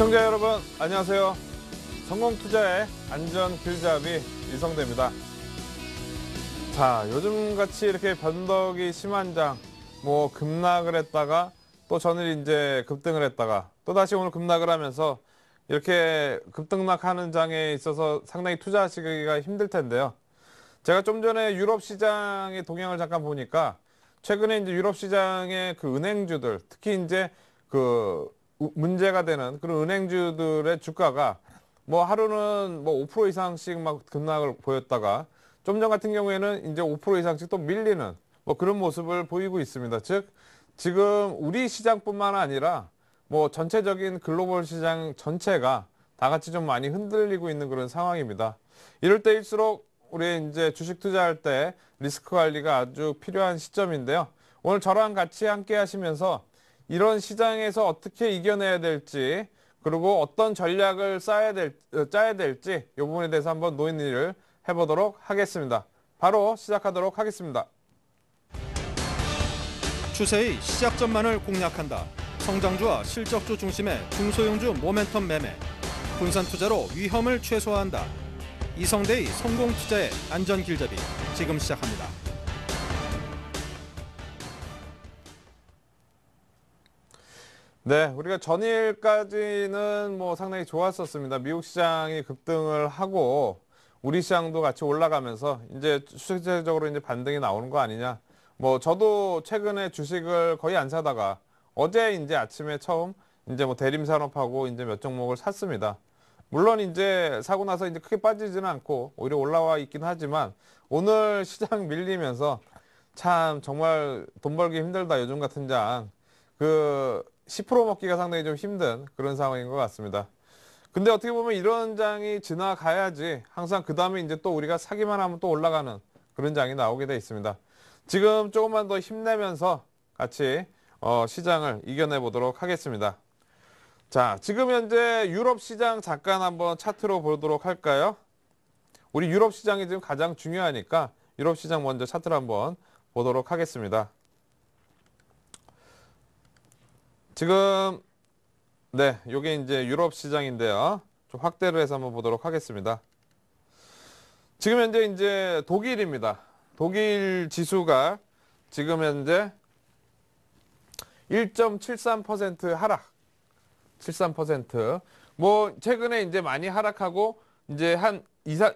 시청자 여러분 안녕하세요. 성공투자의 안전길잡이 이성대입니다. 자 요즘같이 이렇게 변덕이 심한 장뭐 급락을 했다가 또 전일 이제 급등을 했다가 또 다시 오늘 급락을 하면서 이렇게 급등락하는 장에 있어서 상당히 투자하시기가 힘들 텐데요. 제가 좀 전에 유럽 시장의 동향을 잠깐 보니까 최근에 이제 유럽 시장의 그 은행주들 특히 이제 그 문제가 되는 그런 은행주들의 주가가 뭐 하루는 뭐 5% 이상씩 막 급락을 보였다가 좀 전 같은 경우에는 이제 5% 이상씩 또 밀리는 뭐 그런 모습을 보이고 있습니다. 즉 지금 우리 시장뿐만 아니라 뭐 전체적인 글로벌 시장 전체가 다 같이 좀 많이 흔들리고 있는 그런 상황입니다. 이럴 때일수록 우리 이제 주식 투자할 때 리스크 관리가 아주 필요한 시점인데요. 오늘 저랑 같이 함께 하시면서 이런 시장에서 어떻게 이겨내야 될지 그리고 어떤 전략을 짜야, 될, 어, 짜야 될지 이 부분에 대해서 한번 노인일을 해보도록 하겠습니다. 바로 시작하도록 하겠습니다. 추세의 시작점만을 공략한다. 성장주와 실적주 중심의 중소형주 모멘텀 매매. 분산 투자로 위험을 최소화한다. 이성대의 성공 투자의 안전 길잡이 지금 시작합니다. 네, 우리가 전일까지는 뭐 상당히 좋았었습니다. 미국 시장이 급등을 하고 우리 시장도 같이 올라가면서 이제 실세적으로 이제 반등이 나오는 거 아니냐. 뭐 저도 최근에 주식을 거의 안 사다가 어제 이제 아침에 처음 이제 뭐 대림산업하고 이제 몇 종목을 샀습니다. 물론 이제 사고 나서 이제 크게 빠지지는 않고 오히려 올라와 있긴 하지만 오늘 시장 밀리면서 참 정말 돈 벌기 힘들다 요즘 같은 장. 그10% 먹기가 상당히 좀 힘든 그런 상황인 것 같습니다. 근데 어떻게 보면 이런 장이 지나가야지 항상 그 다음에 이제 또 우리가 사기만 하면 또 올라가는 그런 장이 나오게 돼 있습니다. 지금 조금만 더 힘내면서 같이 어, 시장을 이겨내 보도록 하겠습니다. 자, 지금 현재 유럽 시장 잠깐 한번 차트로 보도록 할까요? 우리 유럽 시장이 지금 가장 중요하니까 유럽 시장 먼저 차트를 한번 보도록 하겠습니다. 지금 네, 요게 이제 유럽 시장인데요. 좀 확대를 해서 한번 보도록 하겠습니다. 지금 현재 이제 독일입니다. 독일 지수가 지금 현재 1.73% 하락. 73%. 뭐 최근에 이제 많이 하락하고 이제 한이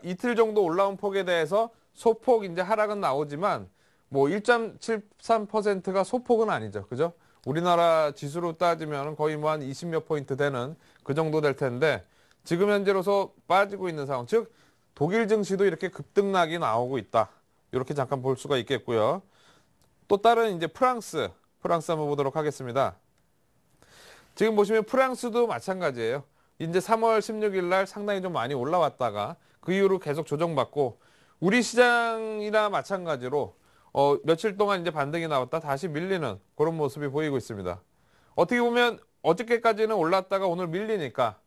이틀 정도 올라온 폭에 대해서 소폭 이제 하락은 나오지만 뭐 1.73%가 소폭은 아니죠. 그죠? 우리나라 지수로 따지면 거의 뭐 한 20 몇 포인트 되는 그 정도 될 텐데 지금 현재로서 빠지고 있는 상황. 즉 독일 증시도 이렇게 급등락이 나오고 있다. 이렇게 잠깐 볼 수가 있겠고요. 또 다른 이제 프랑스, 프랑스 한번 보도록 하겠습니다. 지금 보시면 프랑스도 마찬가지예요. 이제 3월 16일 날 상당히 좀 많이 올라왔다가 그 이후로 계속 조정받고 우리 시장이나 마찬가지로 어, 며칠 동안 이제 반등이 나왔다 다시 밀리는 그런 모습이 보이고 있습니다. 어떻게 보면 어저께까지는 올랐다가 오늘 밀리니까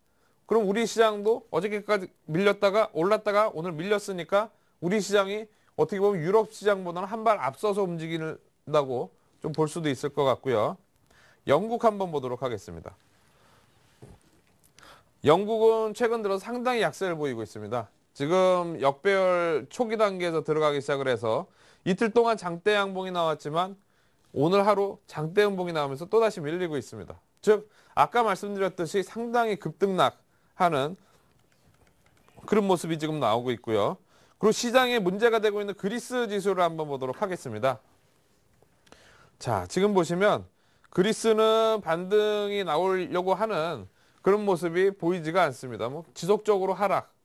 그럼 우리 시장도 어저께까지 밀렸다가 올랐다가 오늘 밀렸으니까 우리 시장이 어떻게 보면 유럽 시장보다는 한 발 앞서서 움직인다고 좀 볼 수도 있을 것 같고요. 영국 한번 보도록 하겠습니다. 영국은 최근 들어 상당히 약세를 보이고 있습니다. 지금 역배열 초기 단계에서 들어가기 시작을 해서 이틀 동안 장대 양봉이 나왔지만 오늘 하루 장대 양봉이 나오면서 또다시 밀리고 있습니다. 즉 아까 말씀드렸듯이 상당히 급등락하는 그런 모습이 지금 나오고 있고요. 그리고 시장에 문제가 되고 있는 그리스 지수를 한번 보도록 하겠습니다. 자, 지금 보시면 그리스는 반등이 나오려고 하는 그런 모습이 보이지가 않습니다. 뭐 지속적으로 하락.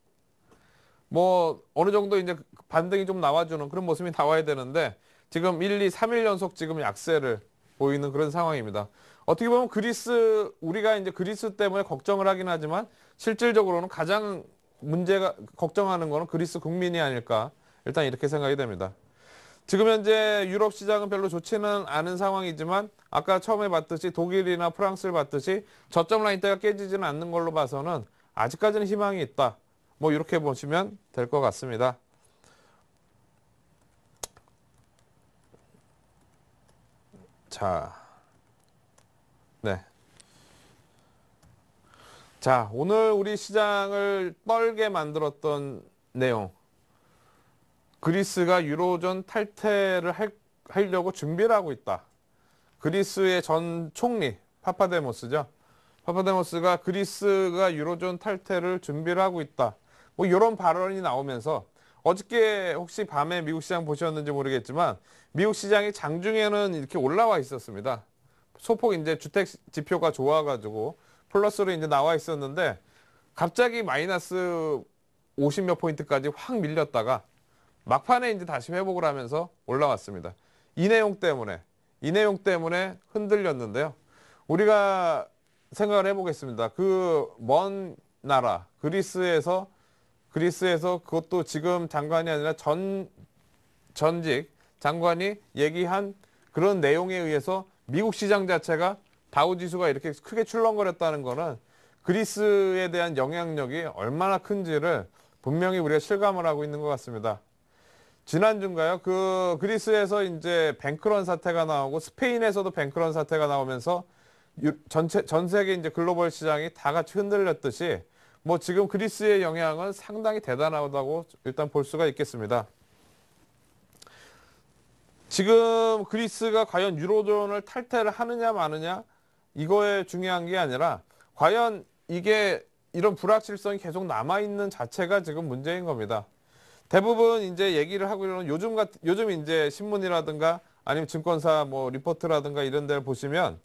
뭐 어느 정도 이제 반등이 좀 나와주는 그런 모습이 나와야 되는데 지금 1, 2, 3일 연속 지금 약세를 보이는 그런 상황입니다. 어떻게 보면 그리스 우리가 이제 그리스 때문에 걱정을 하긴 하지만 실질적으로는 가장 문제가 걱정하는 거는 그리스 국민이 아닐까 일단 이렇게 생각이 됩니다. 지금 현재 유럽 시장은 별로 좋지는 않은 상황이지만 아까 처음에 봤듯이 독일이나 프랑스를 봤듯이 저점 라인대가 깨지지는 않는 걸로 봐서는 아직까지는 희망이 있다. 뭐 이렇게 보시면 될 것 같습니다. 자, 네. 자, 오늘 우리 시장을 떨게 만들었던 내용. 그리스가 유로존 탈퇴를 할, 하려고 준비를 하고 있다. 그리스의 전 총리, 파파데모스죠. 파파데모스가 그리스가 유로존 탈퇴를 준비를 하고 있다. 뭐 이런 발언이 나오면서 어저께 혹시 밤에 미국 시장 보셨는지 모르겠지만 미국 시장이 장중에는 이렇게 올라와 있었습니다. 소폭 이제 주택 지표가 좋아가지고 플러스로 이제 나와 있었는데 갑자기 마이너스 50 몇 포인트까지 확 밀렸다가 막판에 이제 다시 회복을 하면서 올라왔습니다. 이 내용 때문에 이 내용 때문에 흔들렸는데요. 우리가 생각을 해보겠습니다. 그 먼 나라 그리스에서 그리스에서 그것도 지금 장관이 아니라 전 전직 장관이 얘기한 그런 내용에 의해서 미국 시장 자체가 다우 지수가 이렇게 크게 출렁거렸다는 거는 그리스에 대한 영향력이 얼마나 큰지를 분명히 우리가 실감을 하고 있는 것 같습니다. 지난주인가요? 그 그리스에서 이제 뱅크런 사태가 나오고 스페인에서도 뱅크런 사태가 나오면서 전체 전 세계 이제 글로벌 시장이 다 같이 흔들렸듯이 뭐 지금 그리스의 영향은 상당히 대단하다고 일단 볼 수가 있겠습니다. 지금 그리스가 과연 유로존을 탈퇴를 하느냐 마느냐 이거에 중요한 게 아니라 과연 이게 이런 불확실성이 계속 남아있는 자체가 지금 문제인 겁니다. 대부분 이제 얘기를 하고 있는 요즘 같 요즘 이제 신문이라든가 아니면 증권사 뭐 리포트라든가 이런 데를 보시면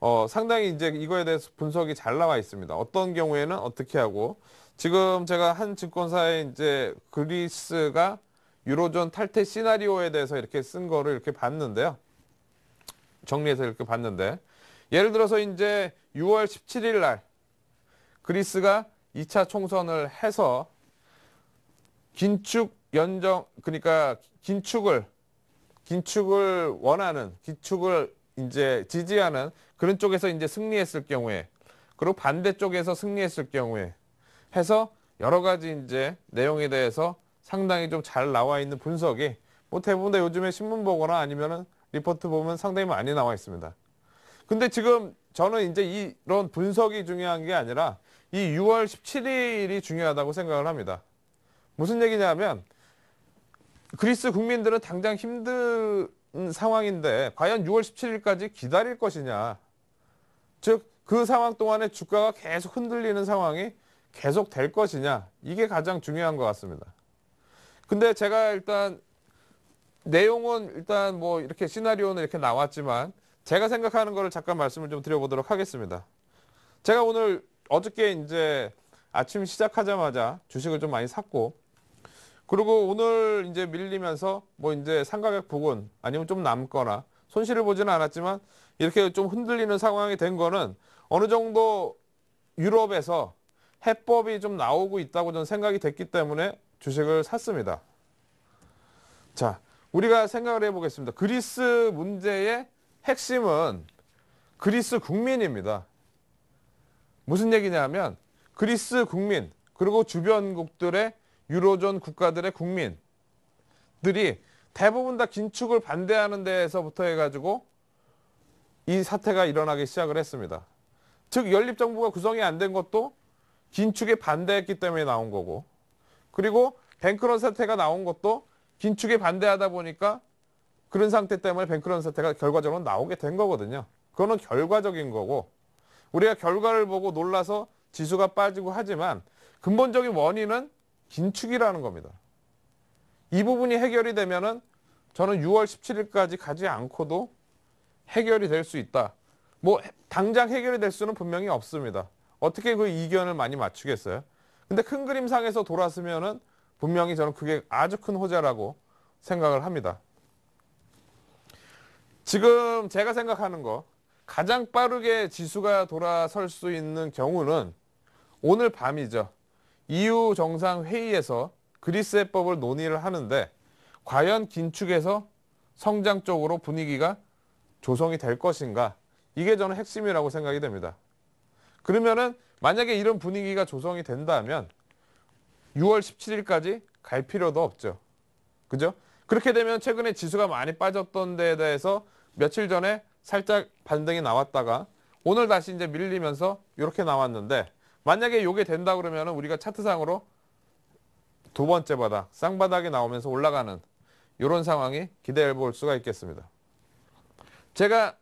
어, 상당히 이제 이거에 대해서 분석이 잘 나와 있습니다. 어떤 경우에는 어떻게 하고 지금 제가 한 증권사의 이제 그리스가 유로존 탈퇴 시나리오에 대해서 이렇게 쓴 거를 이렇게 봤는데요. 정리해서 이렇게 봤는데 예를 들어서 이제 6월 17일 날 그리스가 2차 총선을 해서 긴축 연정 그러니까 긴축을 긴축을 원하는 긴축을 이제 지지하는 그런 쪽에서 이제 승리했을 경우에 그리고 반대쪽에서 승리했을 경우에 해서 여러 가지 이제 내용에 대해서 상당히 좀 잘 나와 있는 분석이 뭐 대부분 다 요즘에 신문 보거나 아니면은 리포트 보면 상당히 많이 나와 있습니다. 근데 지금 저는 이제 이런 분석이 중요한 게 아니라 이 6월 17일이 중요하다고 생각을 합니다. 무슨 얘기냐면 하 그리스 국민들은 당장 힘든 상황인데 과연 6월 17일까지 기다릴 것이냐 즉그 상황 동안에 주가가 계속 흔들리는 상황이 계속 될 것이냐 이게 가장 중요한 것 같습니다. 근데 제가 일단 내용은 일단 뭐 이렇게 시나리오는 이렇게 나왔지만 제가 생각하는 거를 잠깐 말씀을 좀 드려보도록 하겠습니다. 제가 오늘 어저께 이제 아침 시작하자마자 주식을 좀 많이 샀고 그리고 오늘 이제 밀리면서 뭐 이제 상가격 부근 아니면 좀 남거나 손실을 보지는 않았지만 이렇게 좀 흔들리는 상황이 된 거는 어느 정도 유럽에서 해법이 좀 나오고 있다고 저는 생각이 됐기 때문에 주식을 샀습니다. 자, 우리가 생각을 해보겠습니다. 그리스 문제의 핵심은 그리스 국민입니다. 무슨 얘기냐면 그리스 국민 그리고 주변국들의 유로존 국가들의 국민들이 대부분 다 긴축을 반대하는 데에서부터 해가지고 이 사태가 일어나기 시작을 했습니다. 즉 연립정부가 구성이 안 된 것도 긴축에 반대했기 때문에 나온 거고 그리고 뱅크런 사태가 나온 것도 긴축에 반대하다 보니까 그런 상태 때문에 뱅크런 사태가 결과적으로 나오게 된 거거든요. 그거는 결과적인 거고 우리가 결과를 보고 놀라서 지수가 빠지고 하지만 근본적인 원인은 긴축이라는 겁니다. 이 부분이 해결이 되면은 저는 6월 17일까지 가지 않고도 해결이 될 수 있다. 뭐 당장 해결이 될 수는 분명히 없습니다. 어떻게 그 이견을 많이 맞추겠어요? 근데 큰 그림상에서 돌았으면은 분명히 저는 그게 아주 큰 호재라고 생각을 합니다. 지금 제가 생각하는 거 가장 빠르게 지수가 돌아설 수 있는 경우는 오늘 밤이죠. EU 정상 회의에서 그리스 해법을 논의를 하는데 과연 긴축에서 성장 쪽으로 분위기가 조성이 될 것인가 이게 저는 핵심이라고 생각이 됩니다. 그러면은 만약에 이런 분위기가 조성이 된다면 6월 17일까지 갈 필요도 없죠. 그죠? 그렇게 되면 최근에 지수가 많이 빠졌던 데에 대해서 며칠 전에 살짝 반등이 나왔다가 오늘 다시 이제 밀리면서 이렇게 나왔는데 만약에 이게 된다 그러면 우리가 차트상으로 두 번째 바닥, 쌍바닥이 나오면서 올라가는 이런 상황이 기대해 볼 수가 있겠습니다. 제가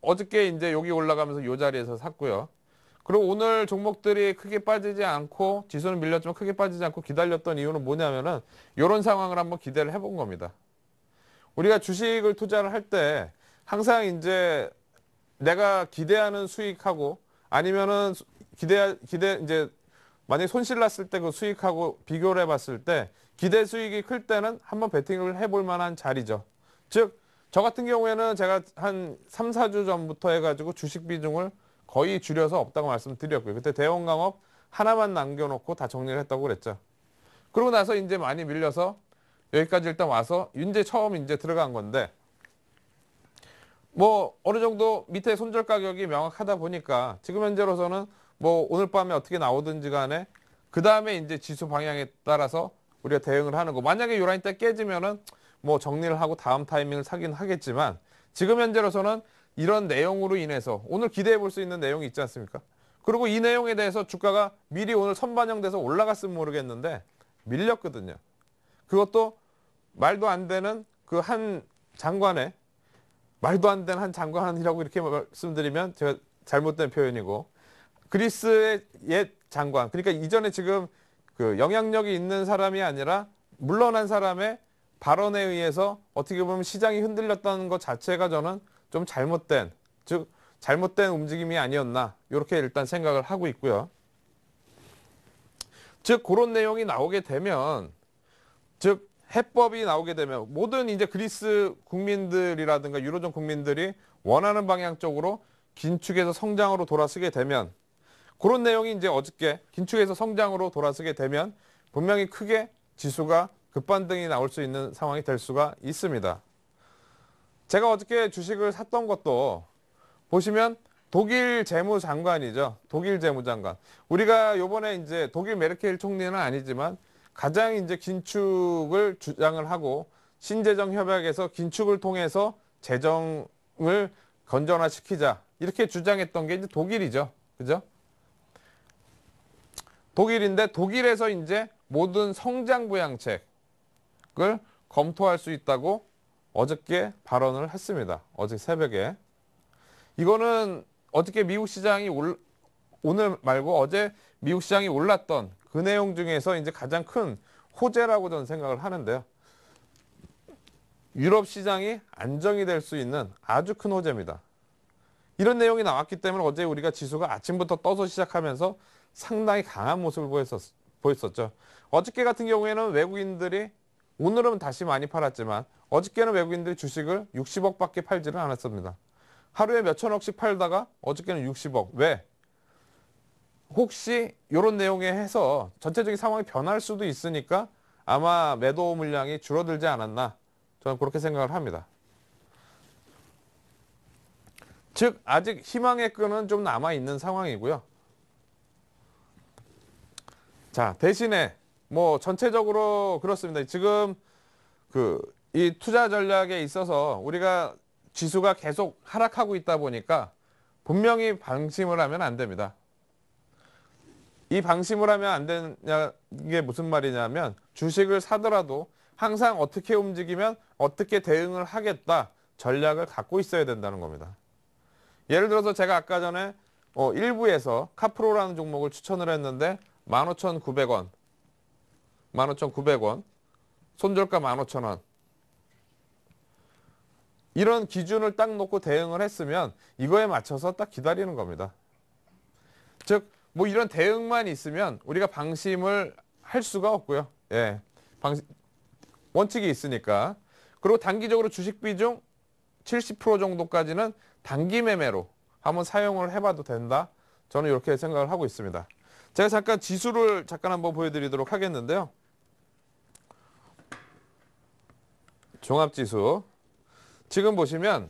어저께 이제 여기 올라가면서 이 자리에서 샀고요. 그리고 오늘 종목들이 크게 빠지지 않고 지수는 밀렸지만 크게 빠지지 않고 기다렸던 이유는 뭐냐면은 이런 상황을 한번 기대를 해본 겁니다. 우리가 주식을 투자를 할 때 항상 이제 내가 기대하는 수익하고 아니면은 기대 기대 이제 만약에 손실 났을 때 그 수익하고 비교를 해봤을 때 기대 수익이 클 때는 한번 베팅을 해볼 만한 자리죠. 즉저 같은 경우에는 제가 한 3, 4주 전부터 해가지고 주식 비중을 거의 줄여서 없다고 말씀드렸고요. 그때 대형강업 하나만 남겨놓고 다 정리를 했다고 그랬죠. 그러고 나서 이제 많이 밀려서 여기까지 일단 와서 윤재 처음 이제 들어간 건데 뭐 어느 정도 밑에 손절 가격이 명확하다 보니까 지금 현재로서는 뭐 오늘 밤에 어떻게 나오든지 간에 그 다음에 이제 지수 방향에 따라서 우리가 대응을 하는 거 만약에 요라인 때 깨지면은 뭐 정리를 하고 다음 타이밍을 사긴 하겠지만 지금 현재로서는 이런 내용으로 인해서 오늘 기대해 볼 수 있는 내용이 있지 않습니까? 그리고 이 내용에 대해서 주가가 미리 오늘 선반영돼서 올라갔으면 모르겠는데 밀렸거든요. 그것도 말도 안 되는 그 한 장관의 말도 안 되는 한 장관이라고 이렇게 말씀드리면 제가 잘못된 표현이고 그리스의 옛 장관 그러니까 이전에 지금 그 영향력이 있는 사람이 아니라 물러난 사람의 발언에 의해서 어떻게 보면 시장이 흔들렸다는 것 자체가 저는 좀 잘못된 즉 잘못된 움직임이 아니었나 이렇게 일단 생각을 하고 있고요. 즉 그런 내용이 나오게 되면 즉 해법이 나오게 되면 모든 이제 그리스 국민들이라든가 유로존 국민들이 원하는 방향 쪽으로 긴축에서 성장으로 돌아서게 되면 그런 내용이 이제 어저께 긴축에서 성장으로 돌아서게 되면 분명히 크게 지수가 급반등이 나올 수 있는 상황이 될 수가 있습니다. 제가 어저께 주식을 샀던 것도 보시면 독일 재무장관이죠. 독일 재무장관. 우리가 요번에 이제 독일 메르켈 총리는 아니지만 가장 이제 긴축을 주장을 하고 신재정 협약에서 긴축을 통해서 재정을 건전화시키자 이렇게 주장했던 게 이제 독일이죠. 그죠? 독일인데 독일에서 이제 모든 성장 부양책 방식을 검토할 수 있다고 어저께 발언을 했습니다. 어제 새벽에. 이거는 어저께 미국 시장이 올, 오늘 말고 어제 미국 시장이 올랐던 그 내용 중에서 이제 가장 큰 호재라고 저는 생각을 하는데요. 유럽 시장이 안정이 될 수 있는 아주 큰 호재입니다. 이런 내용이 나왔기 때문에 어제 우리가 지수가 아침부터 떠서 시작하면서 상당히 강한 모습을 보였었, 보였었죠. 어저께 같은 경우에는 외국인들이 오늘은 다시 많이 팔았지만 어저께는 외국인들이 주식을 60억밖에 팔지를 않았습니다. 하루에 몇천억씩 팔다가 어저께는 60억. 왜? 혹시 이런 내용에 해서 전체적인 상황이 변할 수도 있으니까 아마 매도 물량이 줄어들지 않았나 저는 그렇게 생각을 합니다. 즉 아직 희망의 끈은 좀 남아있는 상황이고요. 자 대신에 뭐 전체적으로 그렇습니다. 지금 그 이 투자 전략에 있어서 우리가 지수가 계속 하락하고 있다 보니까 분명히 방심을 하면 안 됩니다. 이 방심을 하면 안되는게 무슨 말이냐면 주식을 사더라도 항상 어떻게 움직이면 어떻게 대응을 하겠다 전략을 갖고 있어야 된다는 겁니다. 예를 들어서 제가 아까 전에 어, 1부에서 카프로라는 종목을 추천을 했는데 15,900원 15,900원. 손절가 15,000원. 이런 기준을 딱 놓고 대응을 했으면 이거에 맞춰서 딱 기다리는 겁니다. 즉, 뭐 이런 대응만 있으면 우리가 방심을 할 수가 없고요. 예. 방 원칙이 있으니까. 그리고 단기적으로 주식 비중 70% 정도까지는 단기 매매로 한번 사용을 해봐도 된다. 저는 이렇게 생각을 하고 있습니다. 제가 잠깐 지수를 잠깐 한번 보여드리도록 하겠는데요. 종합지수 지금 보시면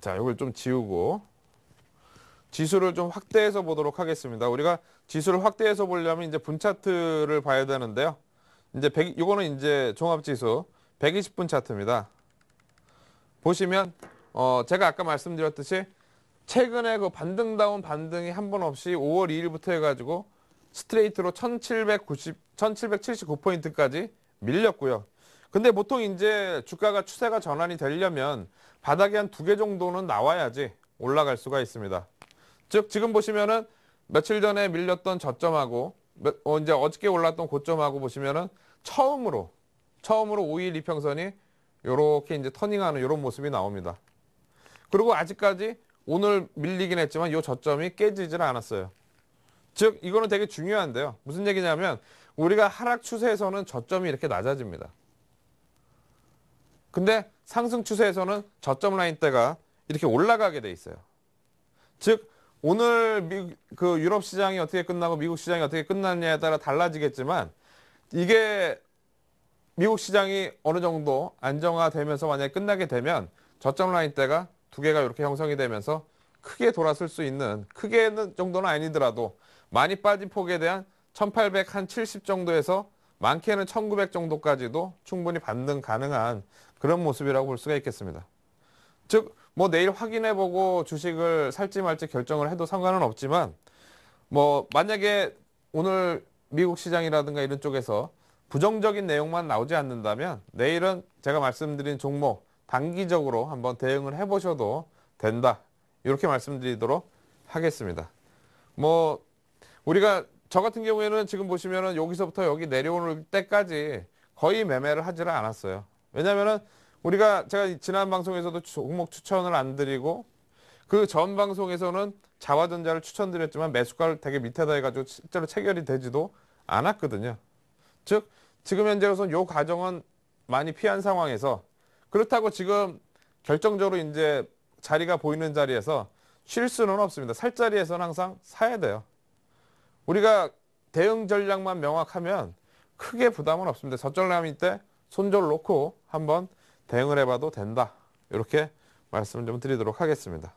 자 이걸 좀 지우고 지수를 좀 확대해서 보도록 하겠습니다. 우리가 지수를 확대해서 보려면 이제 분차트를 봐야 되는데요. 이제 100, 이거는 이제 종합지수 120분 차트입니다. 보시면 어 제가 아까 말씀드렸듯이 최근에 그 반등다운 반등이 한 번 없이 5월 2일부터 해가지고 스트레이트로 1790, 1779포인트까지 밀렸고요. 근데 보통 이제 주가가 추세가 전환이 되려면 바닥에 한 두 개 정도는 나와야지 올라갈 수가 있습니다. 즉 지금 보시면은 며칠 전에 밀렸던 저점하고 어, 이제 어저께 올랐던 고점하고 보시면은 처음으로 처음으로 5일 이평선이 이렇게 이제 터닝하는 이런 모습이 나옵니다. 그리고 아직까지 오늘 밀리긴 했지만 이 저점이 깨지질 않았어요. 즉 이거는 되게 중요한데요. 무슨 얘기냐면 우리가 하락 추세에서는 저점이 이렇게 낮아집니다. 근데 상승 추세에서는 저점 라인대가 이렇게 올라가게 돼 있어요. 즉 오늘 미, 그 유럽 시장이 어떻게 끝나고 미국 시장이 어떻게 끝났느냐에 따라 달라지겠지만 이게 미국 시장이 어느 정도 안정화되면서 만약에 끝나게 되면 저점 라인대가 두 개가 이렇게 형성이 되면서 크게 돌아설 수 있는 크게는 정도는 아니더라도 많이 빠진 폭에 대한 1800한 70 정도에서 많게는 1900 정도까지도 충분히 반등 가능한 그런 모습이라고 볼 수가 있겠습니다. 즉, 뭐 내일 확인해보고 주식을 살지 말지 결정을 해도 상관은 없지만, 뭐 만약에 오늘 미국 시장이라든가 이런 쪽에서 부정적인 내용만 나오지 않는다면 내일은 제가 말씀드린 종목 단기적으로 한번 대응을 해보셔도 된다. 이렇게 말씀드리도록 하겠습니다. 뭐 우리가 저 같은 경우에는 지금 보시면은 여기서부터 여기 내려올 때까지 거의 매매를 하지를 않았어요. 왜냐면은 우리가 제가 지난 방송에서도 종목 추천을 안 드리고 그 전 방송에서는 자화전자를 추천드렸지만 매수가를 되게 밑에다 해가지고 실제로 체결이 되지도 않았거든요. 즉 지금 현재로선 요 과정은 많이 피한 상황에서 그렇다고 지금 결정적으로 이제 자리가 보이는 자리에서 쉴 수는 없습니다. 살 자리에서는 항상 사야 돼요. 우리가 대응 전략만 명확하면 크게 부담은 없습니다. 저점라인 때 손절 놓고 한번 대응을 해봐도 된다. 이렇게 말씀을 좀 드리도록 하겠습니다.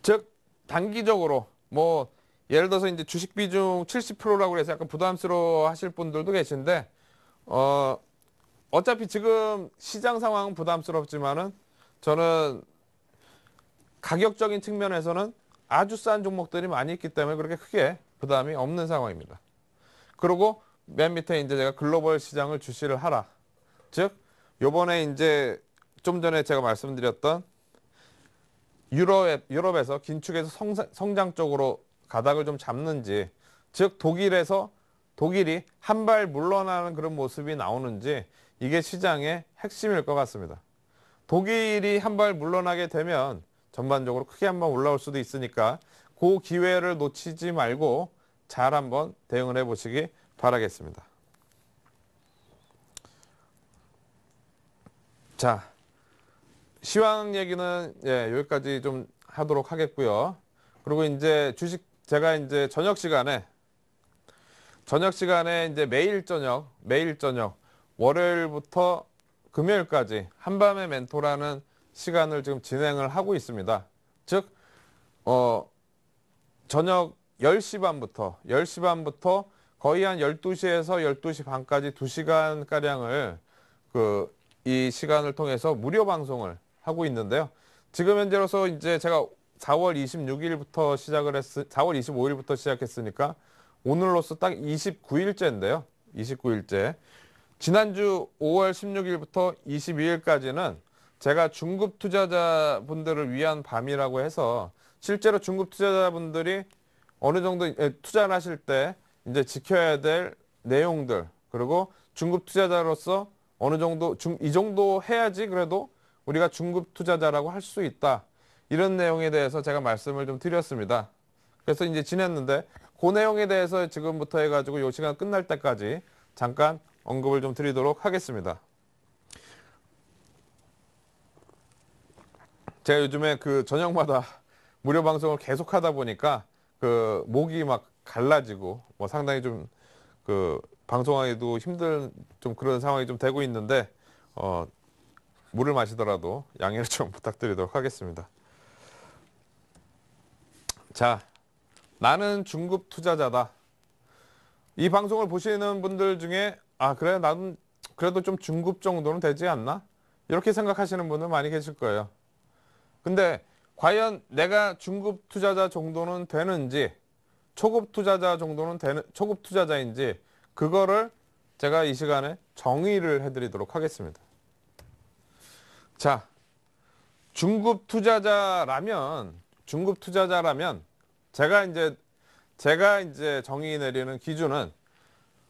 즉 단기적으로 뭐 예를 들어서 이제 주식 비중 70%라고 해서 약간 부담스러워 하실 분들도 계신데 어 어차피 지금 시장 상황은 부담스럽지만은 저는 가격적인 측면에서는 아주 싼 종목들이 많이 있기 때문에 그렇게 크게 부담이 없는 상황입니다. 그리고 맨 밑에 이제 제가 글로벌 시장을 주시를 하라. 즉, 요번에 이제 좀 전에 제가 말씀드렸던 유럽, 유럽에서 긴축에서 성사, 성장 쪽으로 가닥을 좀 잡는지, 즉 독일에서 독일이 한 발 물러나는 그런 모습이 나오는지 이게 시장의 핵심일 것 같습니다. 독일이 한 발 물러나게 되면 전반적으로 크게 한 번 올라올 수도 있으니까 그 기회를 놓치지 말고 잘 한번 대응을 해보시기 바랍니다. 바라겠습니다. 자, 시황 얘기는 예, 여기까지 좀 하도록 하겠고요. 그리고 이제 주식 제가 이제 저녁 시간에 저녁 시간에 이제 매일 저녁, 매일 저녁 월요일부터 금요일까지 한밤의 멘토라는 시간을 지금 진행을 하고 있습니다. 즉, 어, 저녁 10시 반부터, 10시 반부터 거의 한 12시에서 12시 반까지 2시간가량을 그 이 시간을 통해서 무료 방송을 하고 있는데요. 지금 현재로서 이제 제가 4월 26일부터 시작을 했, 4월 25일부터 시작했으니까 오늘로서 딱 29일째인데요. 29일째. 지난주 5월 16일부터 22일까지는 제가 중급 투자자분들을 위한 밤이라고 해서 실제로 중급 투자자분들이 어느 정도 예, 투자를 하실 때 이제 지켜야 될 내용들 그리고 중급 투자자로서 어느 정도 중, 이 정도 해야지 그래도 우리가 중급 투자자라고 할 수 있다 이런 내용에 대해서 제가 말씀을 좀 드렸습니다. 그래서 이제 지냈는데 그 내용에 대해서 지금부터 해가지고 요 시간 끝날 때까지 잠깐 언급을 좀 드리도록 하겠습니다. 제가 요즘에 그 저녁마다 무료 방송을 계속 하다 보니까 그 목이 막 갈라지고 뭐 상당히 좀 그 방송하기도 힘들좀 그런 상황이 좀 되고 있는데 어 물을 마시더라도 양해를 좀 부탁드리도록 하겠습니다. 자, 나는 중급 투자자다. 이 방송을 보시는 분들 중에 아 그래 나는 그래도 좀 중급 정도는 되지 않나 이렇게 생각하시는 분들 많이 계실 거예요. 근데 과연 내가 중급 투자자 정도는 되는지 초급 투자자 정도는 되는 초급 투자자인지 그거를 제가 이 시간에 정의를 해드리도록 하겠습니다. 자, 중급 투자자라면 중급 투자자라면 제가 이제 제가 이제 정의 내리는 기준은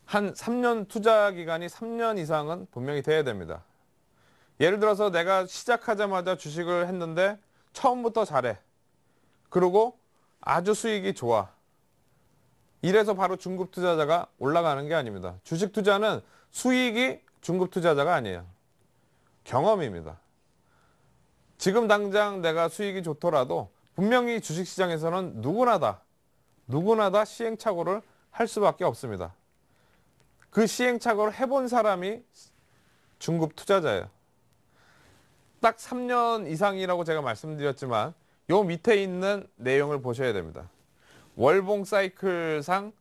한 3년 투자 기간이 3년 이상은 분명히 돼야 됩니다. 예를 들어서 내가 시작하자마자 주식을 했는데 처음부터 잘해. 그리고 아주 수익이 좋아. 이래서 바로 중급 투자자가 올라가는 게 아닙니다. 주식 투자는 수익이 중급 투자자가 아니에요. 경험입니다. 지금 당장 내가 수익이 좋더라도 분명히 주식시장에서는 누구나 다 누구나 다 시행착오를 할 수밖에 없습니다. 그 시행착오를 해본 사람이 중급 투자자예요. 딱 3년 이상이라고 제가 말씀드렸지만 요 밑에 있는 내용을 보셔야 됩니다. 월봉 사이클상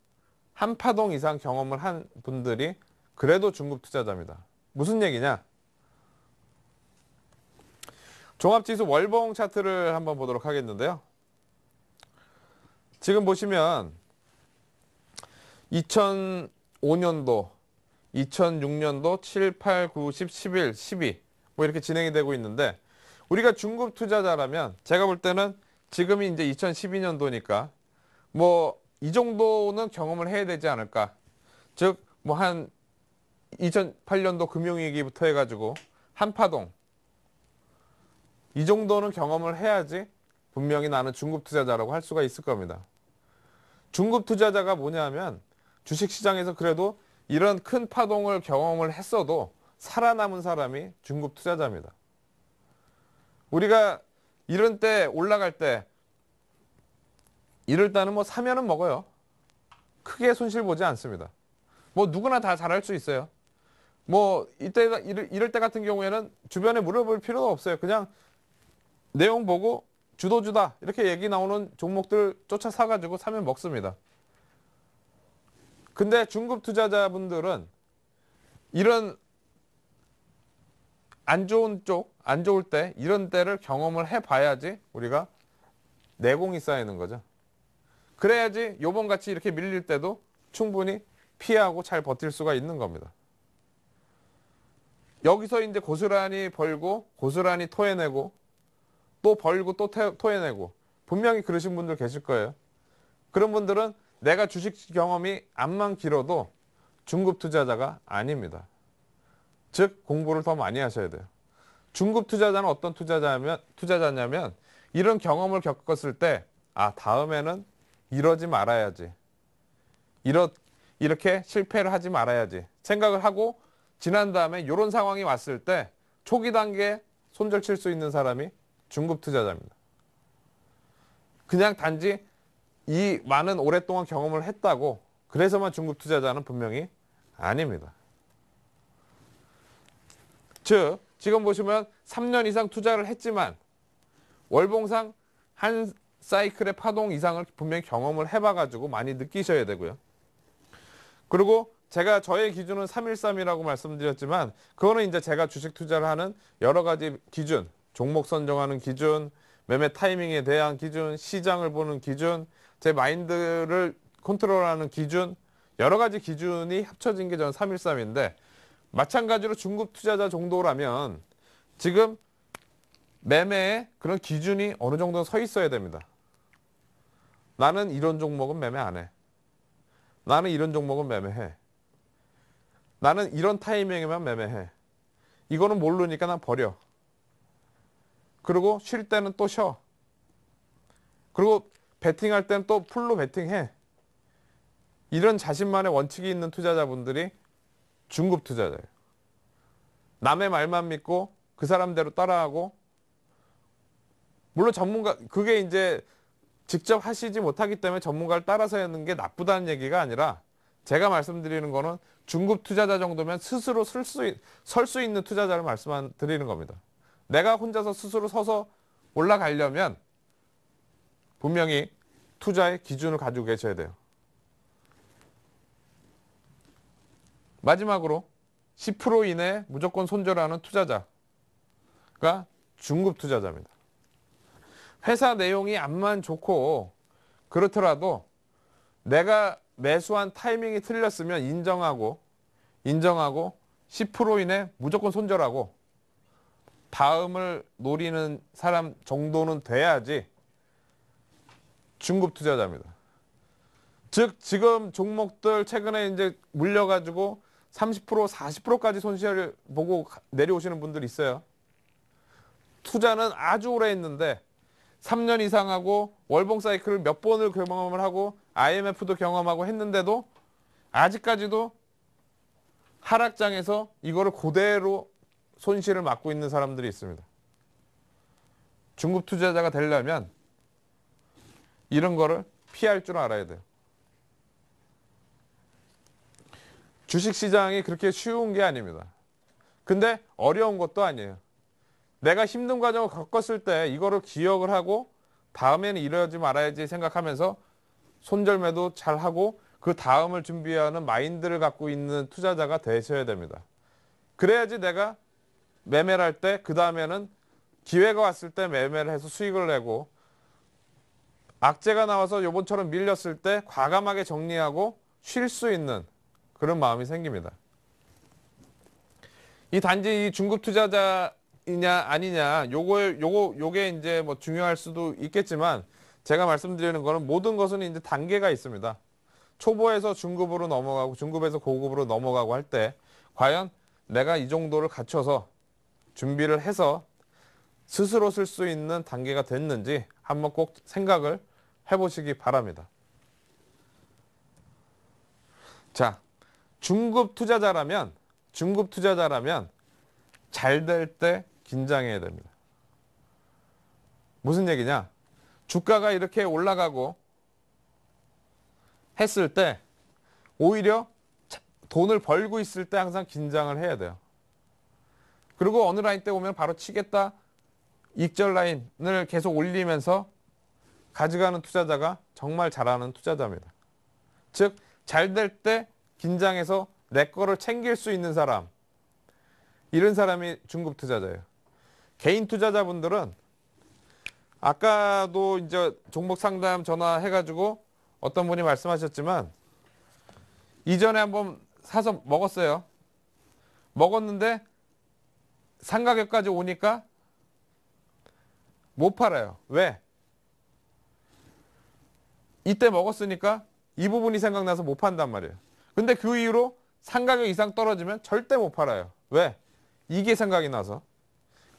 한 파동 이상 경험을 한 분들이 그래도 중급 투자자입니다. 무슨 얘기냐? 종합지수 월봉 차트를 한번 보도록 하겠는데요. 지금 보시면 2005년도, 2006년도, 7, 8, 9, 10, 11, 12뭐 이렇게 진행이 되고 있는데 우리가 중급 투자자라면 제가 볼 때는 지금이 이제 2012년도니까 뭐이 정도는 경험을 해야 되지 않을까. 즉 뭐 한 2008년도 금융위기부터 해가지고 한파동 이 정도는 경험을 해야지 분명히 나는 중급 투자자라고 할 수가 있을 겁니다. 중급 투자자가 뭐냐면 주식시장에서 그래도 이런 큰 파동을 경험을 했어도 살아남은 사람이 중급 투자자입니다. 우리가 이런 때 올라갈 때 이럴 때는 뭐 사면은 먹어요. 크게 손실 보지 않습니다. 뭐 누구나 다 잘할 수 있어요. 뭐 이때 이럴 때 같은 경우에는 주변에 물어볼 필요도 없어요. 그냥 내용 보고 주도주다 이렇게 얘기 나오는 종목들 쫓아 사가지고 사면 먹습니다. 근데 중급 투자자분들은 이런 안 좋은 쪽, 안 좋을 때 이런 때를 경험을 해봐야지 우리가 내공이 쌓이는 거죠. 그래야지 요번 같이 이렇게 밀릴 때도 충분히 피하고 잘 버틸 수가 있는 겁니다. 여기서 이제 고스란히 벌고 고스란히 토해내고 또 벌고 또 토해내고 분명히 그러신 분들 계실 거예요. 그런 분들은 내가 주식 경험이 암만 길어도 중급 투자자가 아닙니다. 즉 공부를 더 많이 하셔야 돼요. 중급 투자자는 어떤 투자자면, 투자자냐면 이런 경험을 겪었을 때 아 다음에는 이러지 말아야지. 이렇, 이렇게 실패를 하지 말아야지. 생각을 하고 지난 다음에 이런 상황이 왔을 때 초기 단계 손절 칠 수 있는 사람이 중급 투자자입니다. 그냥 단지 이 많은 오랫동안 경험을 했다고 그래서만 중급 투자자는 분명히 아닙니다. 즉 지금 보시면 3년 이상 투자를 했지만 월봉상 한 사이클의 파동 이상을 분명히 경험을 해봐가지고 많이 느끼셔야 되고요. 그리고 제가 저의 기준은 313이라고 말씀드렸지만 그거는 이제 제가 주식 투자를 하는 여러 가지 기준, 종목 선정하는 기준, 매매 타이밍에 대한 기준, 시장을 보는 기준, 제 마인드를 컨트롤하는 기준 여러 가지 기준이 합쳐진 게 저는 313인데 마찬가지로 중급 투자자 정도라면 지금 매매에 그런 기준이 어느 정도 서 있어야 됩니다. 나는 이런 종목은 매매 안 해. 나는 이런 종목은 매매해. 나는 이런 타이밍에만 매매해. 이거는 모르니까 난 버려. 그리고 쉴 때는 또 쉬어. 그리고 베팅할 때는 또 풀로 베팅해. 이런 자신만의 원칙이 있는 투자자분들이 중급 투자자예요. 남의 말만 믿고 그 사람대로 따라하고 물론 전문가 그게 이제 직접 하시지 못하기 때문에 전문가를 따라서 하는 게 나쁘다는 얘기가 아니라 제가 말씀드리는 거는 중급 투자자 정도면 스스로 설수 설수 있는 투자자를 말씀드리는 겁니다. 내가 혼자서 스스로 서서 올라가려면 분명히 투자의 기준을 가지고 계셔야 돼요. 마지막으로 10% 이내 무조건 손절하는 투자자가 중급 투자자입니다. 회사 내용이 암만 좋고 그렇더라도 내가 매수한 타이밍이 틀렸으면 인정하고 인정하고 10% 이내 무조건 손절하고 다음을 노리는 사람 정도는 돼야지 중급 투자자입니다. 즉 지금 종목들 최근에 이제 물려가지고 30% 40%까지 손실을 보고 내려오시는 분들 있어요. 투자는 아주 오래 했는데 3년 이상 하고 월봉 사이클을 몇 번을 경험을 하고 IMF도 경험하고 했는데도 아직까지도 하락장에서 이거를 그대로 손실을 막고 있는 사람들이 있습니다. 중급 투자자가 되려면 이런 거를 피할 줄 알아야 돼요. 주식시장이 그렇게 쉬운 게 아닙니다. 근데 어려운 것도 아니에요. 내가 힘든 과정을 겪었을 때 이거를 기억을 하고 다음에는 이러지 말아야지 생각하면서 손절매도 잘 하고 그 다음을 준비하는 마인드를 갖고 있는 투자자가 되셔야 됩니다. 그래야지 내가 매매를 할 때 그 다음에는 기회가 왔을 때 매매를 해서 수익을 내고 악재가 나와서 요번처럼 밀렸을 때 과감하게 정리하고 쉴 수 있는 그런 마음이 생깁니다. 이 단지 이 중급 투자자 이냐 아니냐 요거 요거 요게 이제 뭐 중요할 수도 있겠지만 제가 말씀드리는 거는 모든 것은 이제 단계가 있습니다. 초보에서 중급으로 넘어가고 중급에서 고급으로 넘어가고 할 때 과연 내가 이 정도를 갖춰서 준비를 해서 스스로 쓸 수 있는 단계가 됐는지 한번 꼭 생각을 해보시기 바랍니다. 자, 중급 투자자라면 중급 투자자라면 잘될때 긴장해야 됩니다. 무슨 얘기냐? 주가가 이렇게 올라가고 했을 때 오히려 돈을 벌고 있을 때 항상 긴장을 해야 돼요. 그리고 어느 라인 때 오면 바로 치겠다. 익절 라인을 계속 올리면서 가져가는 투자자가 정말 잘하는 투자자입니다. 즉, 잘 될 때 긴장해서 내 거를 챙길 수 있는 사람. 이런 사람이 중급 투자자예요. 개인 투자자분들은 아까도 이제 종목 상담 전화해가지고 어떤 분이 말씀하셨지만 이전에 한번 사서 먹었어요. 먹었는데 상가격까지 오니까 못 팔아요. 왜? 이때 먹었으니까 이 부분이 생각나서 못 판단 말이에요. 근데 그 이후로 상가격 이상 떨어지면 절대 못 팔아요. 왜? 이게 생각이 나서.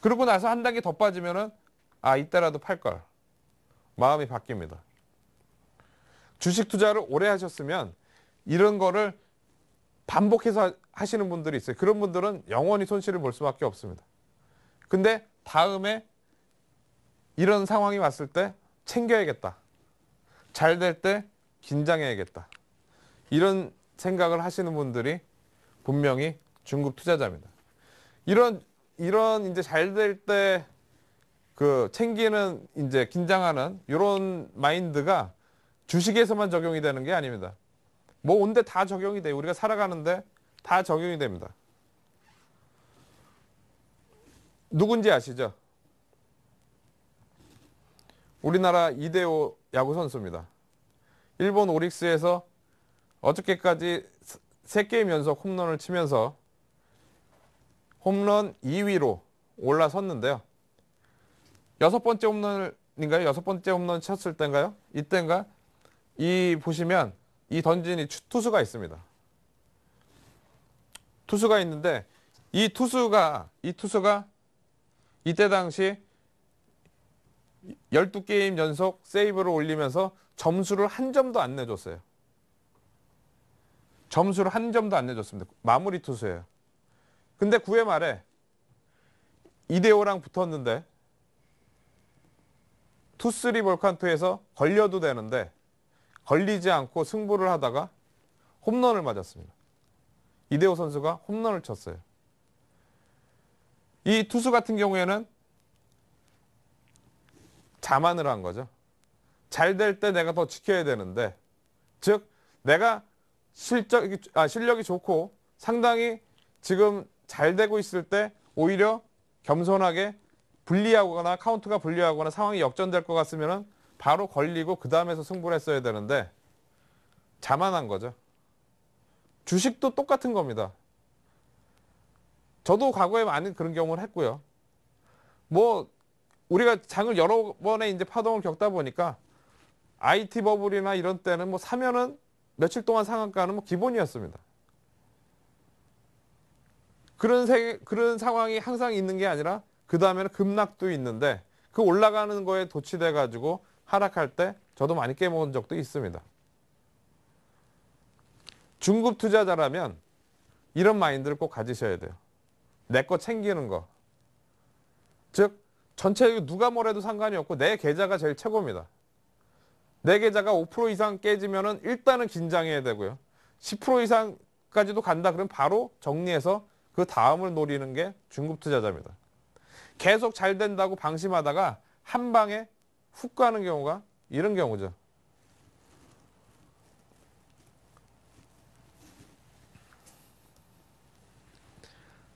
그러고 나서 한 단계 더 빠지면은 아이때라도팔 걸. 마음이 바뀝니다. 주식 투자를 오래 하셨으면 이런 거를 반복해서 하시는 분들이 있어요. 그런 분들은 영원히 손실을 볼 수밖에 없습니다. 근데 다음에 이런 상황이 왔을 때 챙겨야겠다. 잘 될 때 긴장해야겠다. 이런 생각을 하시는 분들이 분명히 중국 투자자입니다. 이런 이런 이제 잘 될 때 그 챙기는 이제 긴장하는 이런 마인드가 주식에서만 적용이 되는 게 아닙니다. 뭐 온데 다 적용이 돼요. 우리가 살아가는데 다 적용이 됩니다. 누군지 아시죠? 우리나라 이대호 야구 선수입니다. 일본 오릭스에서 어저께까지 3게임 연속 홈런을 치면서 홈런 2위로 올라섰는데요. 여섯 번째 홈런인가요? 여섯 번째 홈런 쳤을 때인가요? 이때인가? 이 보시면 이 던진이 투수가 있습니다. 투수가 있는데 이 투수가 이 투수가 이때 당시 12게임 연속 세이브를 올리면서 점수를 한 점도 안 내줬어요. 점수를 한 점도 안 내줬습니다. 마무리 투수예요. 근데 9회 말에 이대호랑 붙었는데 투쓰리 볼칸트에서 걸려도 되는데 걸리지 않고 승부를 하다가 홈런을 맞았습니다. 이대호 선수가 홈런을 쳤어요. 이 투수 같은 경우에는 자만을 한 거죠. 잘 될 때 내가 더 지켜야 되는데 즉 내가 실적아 실력이 좋고 상당히 지금 잘 되고 있을 때 오히려 겸손하게 불리하거나 카운트가 불리하거나 상황이 역전될 것 같으면 바로 걸리고 그 다음에서 승부를 했어야 되는데 자만한 거죠. 주식도 똑같은 겁니다. 저도 과거에 많은 그런 경험을 했고요. 뭐 우리가 장을 여러 번에 이제 파동을 겪다 보니까 IT 버블이나 이런 때는 뭐 사면은 며칠 동안 상한가는 뭐 기본이었습니다. 그런 세, 그런 상황이 항상 있는 게 아니라 그 다음에는 급락도 있는데 그 올라가는 거에 도취돼 가지고 하락할 때 저도 많이 깨먹은 적도 있습니다. 중급 투자자라면 이런 마인드를 꼭 가지셔야 돼요. 내 거 챙기는 거. 즉 전체 누가 뭐래도 상관이 없고 내 계좌가 제일 최고입니다. 내 계좌가 5% 이상 깨지면 일단은 긴장해야 되고요. 10% 이상까지도 간다 그러면 바로 정리해서 그 다음을 노리는 게 중급 투자자입니다. 계속 잘 된다고 방심하다가 한 방에 훅 가는 경우가 이런 경우죠.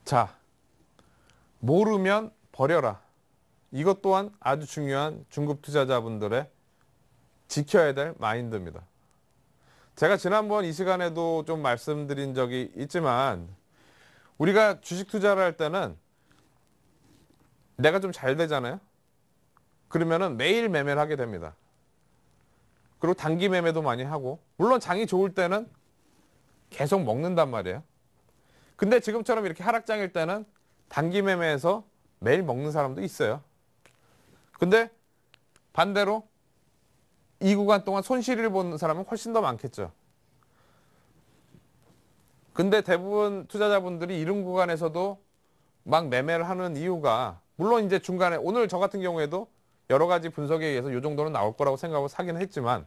자, 모르면 버려라. 이것 또한 아주 중요한 중급 투자자분들의 지켜야 될 마인드입니다. 제가 지난번 이 시간에도 좀 말씀드린 적이 있지만 우리가 주식 투자를 할 때는 내가 좀 잘 되잖아요. 그러면은 매일 매매를 하게 됩니다. 그리고 단기 매매도 많이 하고 물론 장이 좋을 때는 계속 먹는단 말이에요. 근데 지금처럼 이렇게 하락장일 때는 단기 매매에서 매일 먹는 사람도 있어요. 근데 반대로 이 구간 동안 손실을 보는 사람은 훨씬 더 많겠죠. 근데 대부분 투자자분들이 이런 구간에서도 막 매매를 하는 이유가 물론 이제 중간에 오늘 저 같은 경우에도 여러 가지 분석에 의해서 요 정도는 나올 거라고 생각하고 사긴 했지만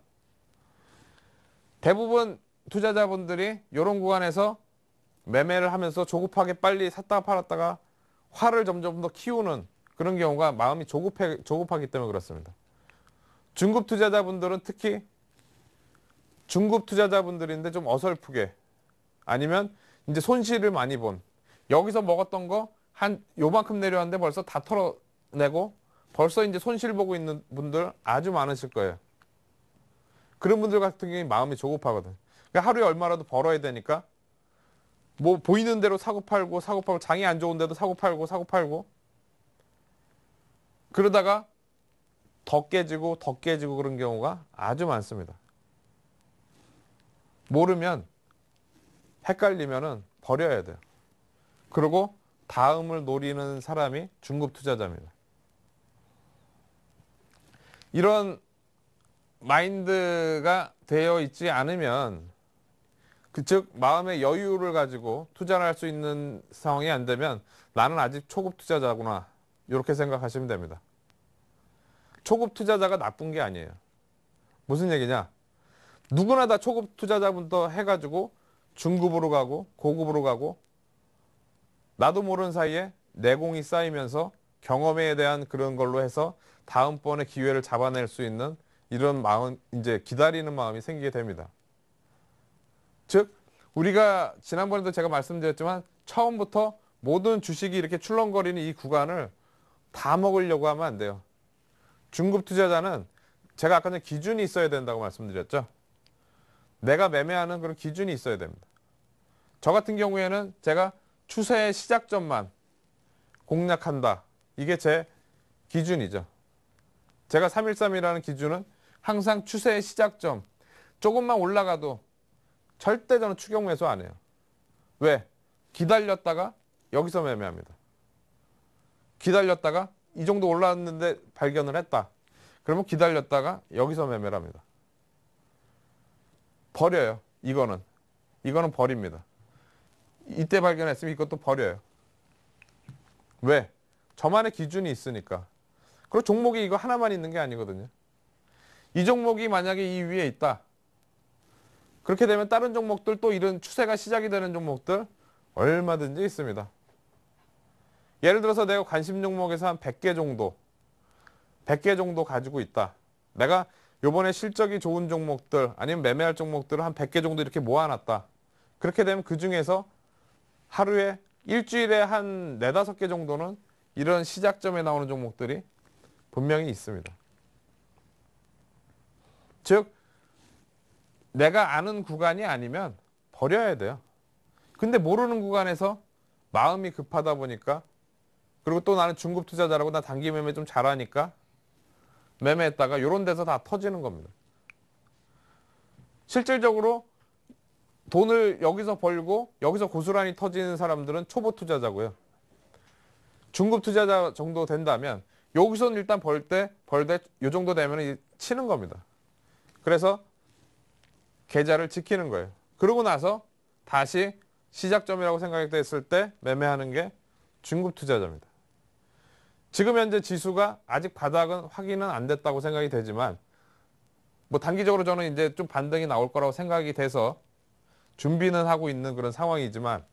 대부분 투자자분들이 이런 구간에서 매매를 하면서 조급하게 빨리 샀다 팔았다가 화를 점점 더 키우는 그런 경우가 마음이 조급해, 조급하기 때문에 그렇습니다. 중급 투자자분들은 특히 중급 투자자분들인데 좀 어설프게 아니면 이제 손실을 많이 본 여기서 먹었던 거 한 요만큼 내려왔는데 벌써 다 털어내고 벌써 이제 손실 보고 있는 분들 아주 많으실 거예요. 그런 분들 같은 경우에 마음이 조급하거든. 그러니까 하루에 얼마라도 벌어야 되니까 뭐 보이는 대로 사고 팔고 사고 팔고 장이 안 좋은데도 사고 팔고 사고 팔고 그러다가 더 깨지고 더 깨지고 그런 경우가 아주 많습니다. 모르면 헷갈리면은 버려야 돼요. 그리고 다음을 노리는 사람이 중급 투자자입니다. 이런 마인드가 되어 있지 않으면 그즉 마음의 여유를 가지고 투자를 할 수 있는 상황이 안 되면 나는 아직 초급 투자자구나 이렇게 생각하시면 됩니다. 초급 투자자가 나쁜 게 아니에요. 무슨 얘기냐? 누구나 다 초급 투자자분도 해가지고 중급으로 가고 고급으로 가고 나도 모르는 사이에 내공이 쌓이면서 경험에 대한 그런 걸로 해서 다음번에 기회를 잡아낼 수 있는 이런 마음 이제 기다리는 마음이 생기게 됩니다. 즉 우리가 지난번에도 제가 말씀드렸지만 처음부터 모든 주식이 이렇게 출렁거리는 이 구간을 다 먹으려고 하면 안 돼요. 중급 투자자는 제가 아까 전 기준이 있어야 된다고 말씀드렸죠. 내가 매매하는 그런 기준이 있어야 됩니다. 저 같은 경우에는 제가 추세의 시작점만 공략한다. 이게 제 기준이죠. 제가 313이라는 기준은 항상 추세의 시작점 조금만 올라가도 절대 저는 추경 매수 안 해요. 왜? 기다렸다가 여기서 매매합니다. 기다렸다가 이 정도 올라왔는데 발견을 했다. 그러면 기다렸다가 여기서 매매를 합니다. 버려요. 이거는. 이거는 버립니다. 이때 발견했으면 이것도 버려요. 왜? 저만의 기준이 있으니까. 그리고 종목이 이거 하나만 있는 게 아니거든요. 이 종목이 만약에 이 위에 있다. 그렇게 되면 다른 종목들 또 이런 추세가 시작이 되는 종목들 얼마든지 있습니다. 예를 들어서 내가 관심 종목에서 한 100개 정도 100개 정도 가지고 있다. 내가 요번에 실적이 좋은 종목들 아니면 매매할 종목들을 한 100개 정도 이렇게 모아놨다. 그렇게 되면 그중에서 하루에 일주일에 한 네다섯 개 정도는 이런 시작점에 나오는 종목들이 분명히 있습니다. 즉 내가 아는 구간이 아니면 버려야 돼요. 근데 모르는 구간에서 마음이 급하다 보니까 그리고 또 나는 중급 투자자라고 나 단기 매매 좀 잘하니까 매매했다가 이런 데서 다 터지는 겁니다. 실질적으로 돈을 여기서 벌고 여기서 고스란히 터지는 사람들은 초보 투자자고요. 중급 투자자 정도 된다면 여기서는 일단 벌 때 벌 때 이 정도 되면 치는 겁니다. 그래서 계좌를 지키는 거예요. 그러고 나서 다시 시작점이라고 생각했을 때 매매하는 게 중급 투자자입니다. 지금 현재 지수가 아직 바닥은 확인은 안 됐다고 생각이 되지만 뭐 단기적으로 저는 이제 좀 반등이 나올 거라고 생각이 돼서 준비는 하고 있는 그런 상황이지만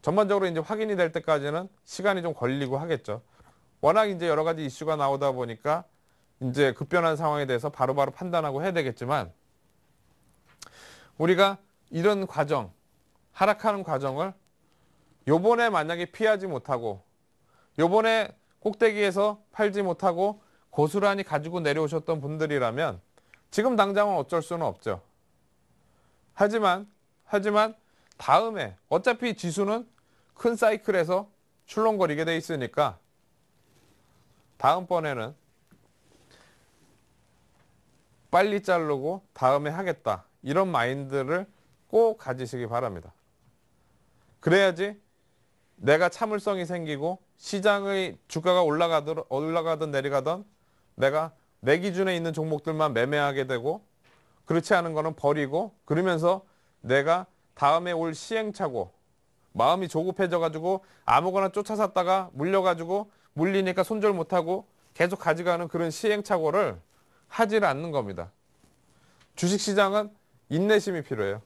전반적으로 이제 확인이 될 때까지는 시간이 좀 걸리고 하겠죠. 워낙 이제 여러 가지 이슈가 나오다 보니까 이제 급변한 상황에 대해서 바로바로 바로 판단하고 해야 되겠지만 우리가 이런 과정, 하락하는 과정을 요번에 만약에 피하지 못하고 요번에 꼭대기에서 팔지 못하고 고스란히 가지고 내려오셨던 분들이라면 지금 당장은 어쩔 수는 없죠. 하지만 하지만 다음에 어차피 지수는 큰 사이클에서 출렁거리게 돼 있으니까 다음번에는 빨리 자르고 다음에 하겠다 이런 마인드를 꼭 가지시기 바랍니다. 그래야지 내가 참을성이 생기고 시장의 주가가 올라가든 올라가든 내려가든 내가 내 기준에 있는 종목들만 매매하게 되고 그렇지 않은 거는 버리고 그러면서 내가 다음에 올 시행착오 마음이 조급해져 가지고 아무거나 쫓아샀다가 물려 가지고 물리니까 손절 못 하고 계속 가져가는 그런 시행착오를 하지를 않는 겁니다. 주식 시장은 인내심이 필요해요.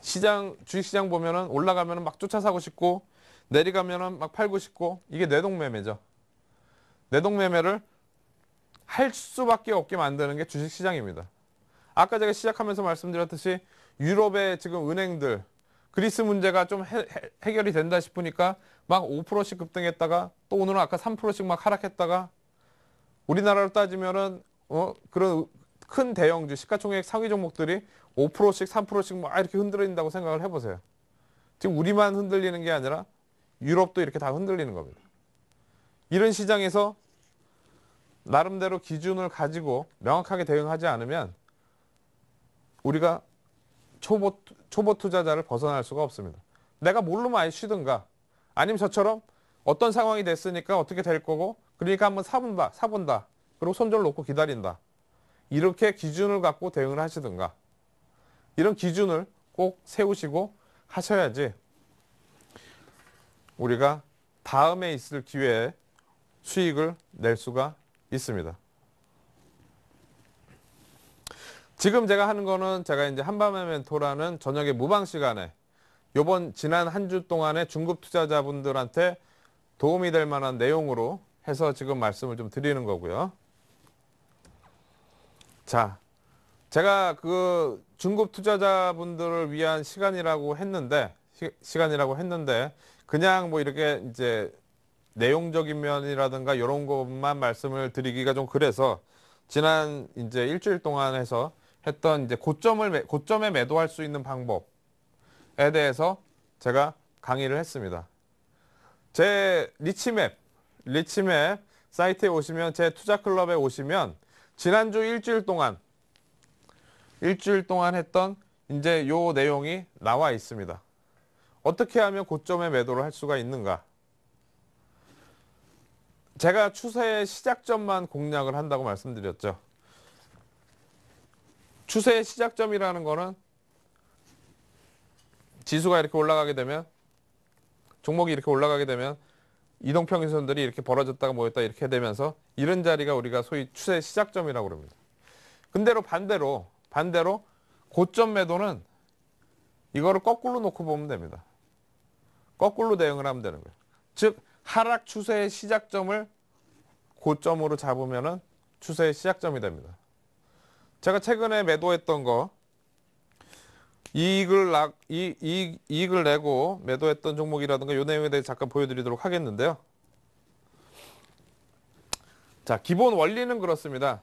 시장 주식시장 보면은 올라가면은 막 쫓아 사고 싶고 내리가면은 막 팔고 싶고 이게 내동매매죠. 내동매매를 할 수밖에 없게 만드는 게 주식시장입니다. 아까 제가 시작하면서 말씀드렸듯이 유럽의 지금 은행들 그리스 문제가 좀 해, 해 결이 된다 싶으니까 막 5%씩 급등했다가 또 오늘은 아까 3%씩 막 하락했다가 우리나라로 따지면은 어 그런 큰 대형주 시가총액 상위 종목들이 5%씩 3%씩 막 이렇게 흔들린다고 생각을 해보세요. 지금 우리만 흔들리는 게 아니라 유럽도 이렇게 다 흔들리는 겁니다. 이런 시장에서 나름대로 기준을 가지고 명확하게 대응하지 않으면 우리가 초보, 초보 투자자를 벗어날 수가 없습니다. 내가 뭘로 많이 쉬든가 아니면 저처럼 어떤 상황이 됐으니까 어떻게 될 거고 그러니까 한번 사본다 사본다 그리고 손절 놓고 기다린다 이렇게 기준을 갖고 대응을 하시든가 이런 기준을 꼭 세우시고 하셔야지 우리가 다음에 있을 기회에 수익을 낼 수가 있습니다. 지금 제가 하는 거는 제가 이제 한밤의 멘토라는 저녁에 무방 시간에 요번 지난 한 주 동안에 중급 투자자분들한테 도움이 될 만한 내용으로 해서 지금 말씀을 좀 드리는 거고요. 자, 제가 그 중급 투자자분들을 위한 시간이라고 했는데 시, 간이라고 했는데 그냥 뭐 이렇게 이제 내용적인 면이라든가 이런 것만 말씀을 드리기가 좀 그래서 지난 이제 일주일 동안 해서 했던 이제 고점을 고점에 매도할 수 있는 방법에 대해서 제가 강의를 했습니다. 제 리치맵 리치맵 사이트에 오시면 제 투자 클럽에 오시면 지난주 일주일 동안 일주일 동안 했던 이제 요 내용이 나와 있습니다. 어떻게 하면 고점에 매도를 할 수가 있는가? 제가 추세의 시작점만 공략을 한다고 말씀드렸죠. 추세의 시작점이라는 거는 지수가 이렇게 올라가게 되면 종목이 이렇게 올라가게 되면 이동평균선들이 이렇게 벌어졌다가 모였다 이렇게 되면서 이런 자리가 우리가 소위 추세 의 시작점이라고 그럽니다. 근데로 반대로 반대로 고점 매도는 이거를 거꾸로 놓고 보면 됩니다. 거꾸로 대응을 하면 되는 거예요. 즉 하락 추세의 시작점을 고점으로 잡으면 추세의 시작점이 됩니다. 제가 최근에 매도했던 거 이익을, 나, 이, 이, 이익을 내고 매도했던 종목이라든가 요 내용에 대해 잠깐 보여드리도록 하겠는데요. 자 기본 원리는 그렇습니다.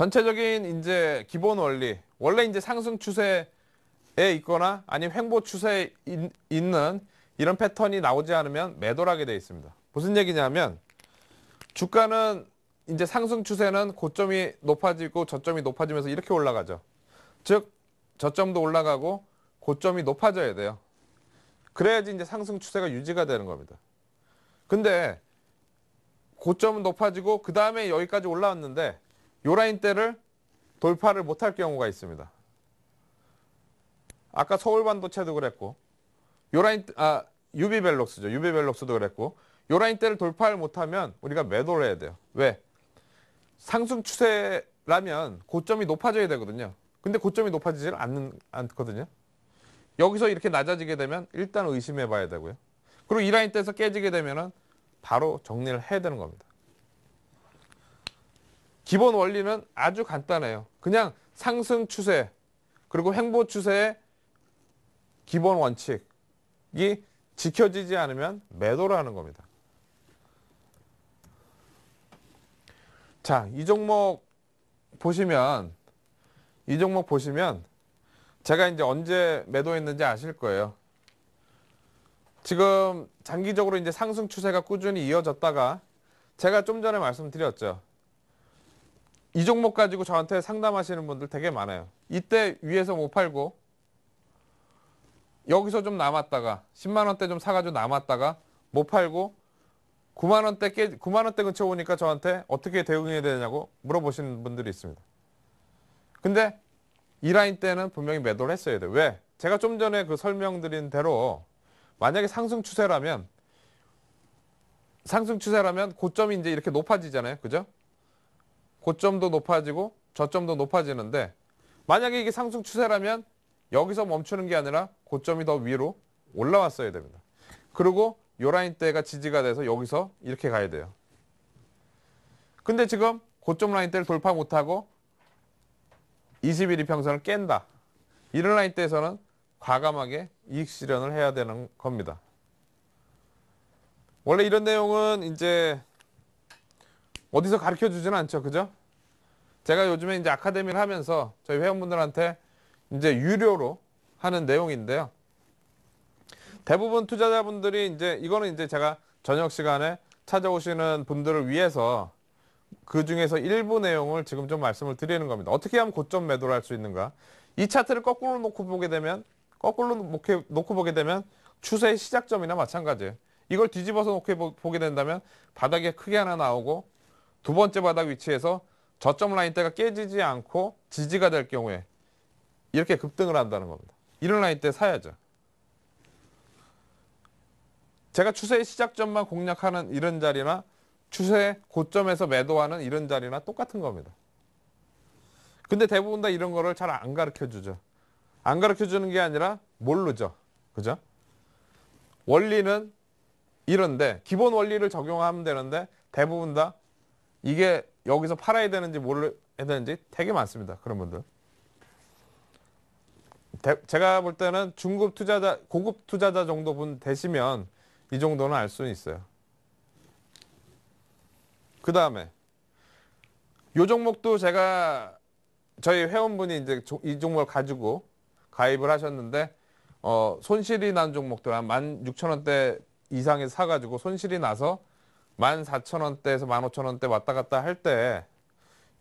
전체적인 이제 기본 원리 원래 이제 상승 추세에 있거나 아니면 횡보 추세에 있, 있는 이런 패턴이 나오지 않으면 매도를 하게 되어 있습니다. 무슨 얘기냐면 주가는 이제 상승 추세는 고점이 높아지고 저점이 높아지면서 이렇게 올라가죠. 즉 저점도 올라가고 고점이 높아져야 돼요. 그래야지 이제 상승 추세가 유지가 되는 겁니다. 근데 고점은 높아지고 그 다음에 여기까지 올라왔는데 요 라인 때를 돌파를 못할 경우가 있습니다. 아까 서울반도체도 그랬고 요 라인 아 유비벨록스죠. 유비벨록스도 그랬고 요 라인 때를 돌파를 못하면 우리가 매도를 해야 돼요. 왜? 상승 추세라면 고점이 높아져야 되거든요. 근데 고점이 높아지질 않는, 않거든요. 여기서 이렇게 낮아지게 되면 일단 의심해 봐야 되고요. 그리고 이 라인 때에서 깨지게 되면 바로 정리를 해야 되는 겁니다. 기본 원리는 아주 간단해요. 그냥 상승 추세 그리고 횡보 추세의 기본 원칙이 지켜지지 않으면 매도라는 겁니다. 자, 이 종목 보시면 이 종목 보시면 제가 이제 언제 매도했는지 아실 거예요. 지금 장기적으로 이제 상승 추세가 꾸준히 이어졌다가 제가 좀 전에 말씀드렸죠. 이 종목 가지고 저한테 상담하시는 분들 되게 많아요. 이때 위에서 못 뭐 팔고 여기서 좀 남았다가 10만 원대 좀 사가지고 남았다가 못 뭐 팔고 9만 원대 깨 9만 원대 근처 오니까 저한테 어떻게 대응해야 되냐고 물어보시는 분들이 있습니다. 근데 이 라인 때는 분명히 매도를 했어야 돼. 왜? 제가 좀 전에 그 설명드린 대로 만약에 상승 추세라면 상승 추세라면 고점이 이제 이렇게 높아지잖아요. 그죠? 고점도 높아지고 저점도 높아지는데 만약에 이게 상승 추세라면 여기서 멈추는 게 아니라 고점이 더 위로 올라왔어야 됩니다. 그리고 요 라인 때가 지지가 돼서 여기서 이렇게 가야 돼요. 근데 지금 고점 라인 때를 돌파 못하고 21일 평선을 깬다. 이런 라인 때에서는 과감하게 이익 실현을 해야 되는 겁니다. 원래 이런 내용은 이제 어디서 가르쳐 주지는 않죠. 그죠? 제가 요즘에 이제 아카데미를 하면서 저희 회원분들한테 이제 유료로 하는 내용인데요. 대부분 투자자분들이 이제 이거는 이제 제가 저녁 시간에 찾아오시는 분들을 위해서 그 중에서 일부 내용을 지금 좀 말씀을 드리는 겁니다. 어떻게 하면 고점 매도를 할 수 있는가? 이 차트를 거꾸로 놓고 보게 되면 거꾸로 놓고 보게 되면 추세의 시작점이나 마찬가지예요. 이걸 뒤집어서 놓고 보게 된다면 바닥에 크게 하나 나오고 두 번째 바닥 위치에서 저점 라인대가 깨지지 않고 지지가 될 경우에 이렇게 급등을 한다는 겁니다. 이런 라인대 사야죠. 제가 추세의 시작점만 공략하는 이런 자리나 추세의 고점에서 매도하는 이런 자리나 똑같은 겁니다. 근데 대부분 다 이런 거를 잘 안 가르쳐 주죠. 안 가르쳐 주는 게 아니라 모르죠. 그죠? 원리는 이런데 기본 원리를 적용하면 되는데 대부분 다 이게 여기서 팔아야 되는지 모를 해야 되는지 되게 많습니다. 그런 분들. 대, 제가 볼 때는 중급 투자자, 고급 투자자 정도 분 되시면 이 정도는 알 수는 있어요. 그 다음에 요 종목도 제가 저희 회원분이 이제 이 종목을 가지고 가입을 하셨는데 어, 손실이 난 종목들 한 16,000원대 이상에 사가지고 손실이 나서 14,000원대에서 15,000원대 왔다 갔다 할 때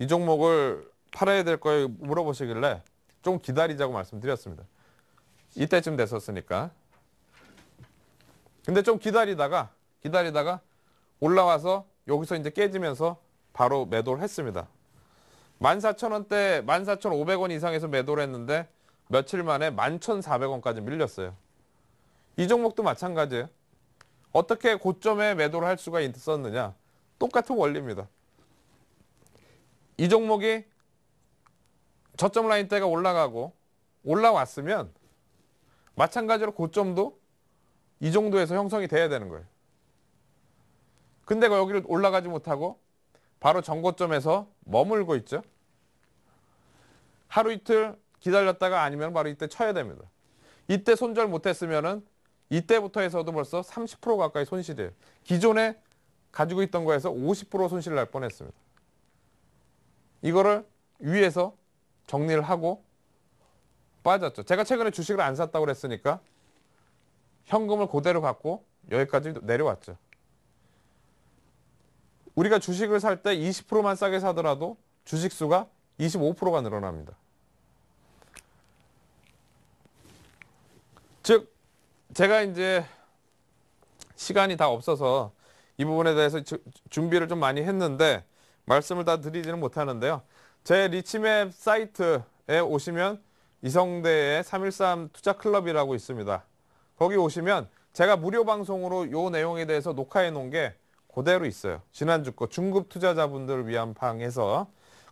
이 종목을 팔아야 될거예 물어보시길래 좀 기다리자고 말씀드렸습니다. 이때쯤 됐었으니까. 근데 좀 기다리다가 기다리다가 올라와서 여기서 이제 깨지면서 바로 매도를 했습니다. 14,000원대 14,500원 이상에서 매도를 했는데 며칠 만에 11,400원까지 밀렸어요. 이 종목도 마찬가지예요. 어떻게 고점에 매도를 할 수가 있었느냐. 똑같은 원리입니다. 이 종목이 저점 라인대가 올라가고 올라왔으면 마찬가지로 고점도 이 정도에서 형성이 돼야 되는 거예요. 근데 여기를 올라가지 못하고 바로 전고점에서 머물고 있죠. 하루 이틀 기다렸다가 아니면 바로 이때 쳐야 됩니다. 이때 손절 못했으면 이때부터 해서도 벌써 30% 가까이 손실을 기존에 가지고 있던 거에서 50% 손실 을날 뻔했습니다. 이거를 위에서 정리를 하고 빠졌죠. 제가 최근에 주식을 안 샀다고 그랬으니까 현금을 그대로 갖고 여기까지 내려왔죠. 우리가 주식을 살 때 20%만 싸게 사더라도 주식수가 25%가 늘어납니다. 즉 제가 이제 시간이 다 없어서 이 부분에 대해서 주, 준비를 좀 많이 했는데 말씀을 다 드리지는 못하는데요. 제 리치맵 사이트에 오시면 이성대의 313 투자 클럽이라고 있습니다. 거기 오시면 제가 무료 방송으로 요 내용에 대해서 녹화해 놓은 게 그대로 있어요. 지난주 거 중급 투자자분들을 위한 방에서